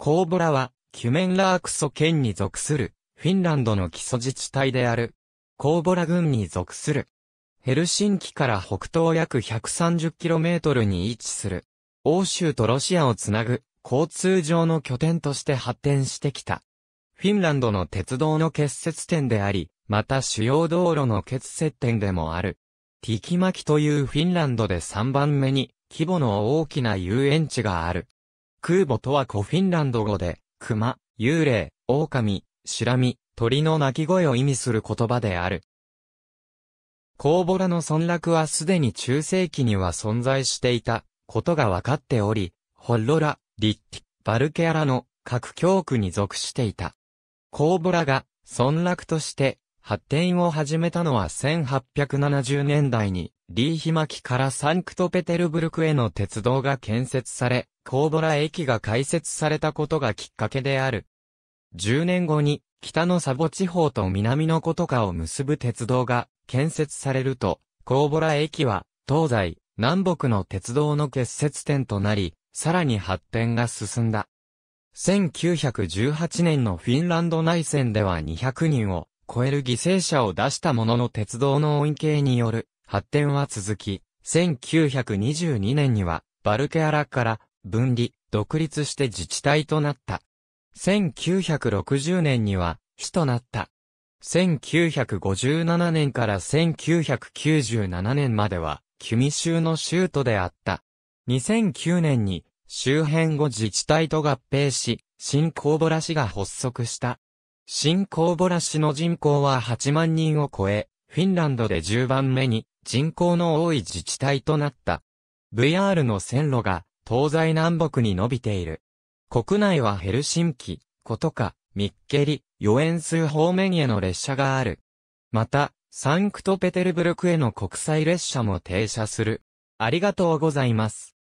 コーボラは、キュメンラークソ県に属する、フィンランドの基礎自治体である。コーボラ郡に属する。ヘルシンキから北東約 130km に位置する。欧州とロシアをつなぐ、交通上の拠点として発展してきた。フィンランドの鉄道の結節点であり、また主要道路の結節点でもある。ティキマキというフィンランドで3番目に規模の大きな遊園地がある。空母とはコフィンランド語で、熊、幽霊、狼、シラミ、鳥の鳴き声を意味する言葉である。コーボラの村落はすでに中世紀には存在していたことが分かっており、ホッロラ、リッティ、バルケアラの各教区に属していた。コーボラが村落として発展を始めたのは1870年代にリーヒマキからサンクトペテルブルクへの鉄道が建設され、コーボラ駅が開設されたことがきっかけである。10年後に、北のサボ地方と南のコトカを結ぶ鉄道が建設されると、コーボラ駅は、東西、南北の鉄道の結節点となり、さらに発展が進んだ。1918年のフィンランド内戦では200人を超える犠牲者を出したものの鉄道の恩恵による発展は続き、1922年には、バルケアラから分離、独立して自治体となった。1960年には、市となった。1957年から1997年までは、キュミ州の州都であった。2009年に、周辺後自治体と合併し、新コボラ市が発足した。新コボラ市の人口は8万人を超え、フィンランドで10番目に人口の多い自治体となった。VR の線路が東西南北に伸びている。国内はヘルシンキ、コトカ、ミッケリ、ヨエンス方面への列車がある。また、サンクトペテルブルクへの国際列車も停車する。ありがとうございます。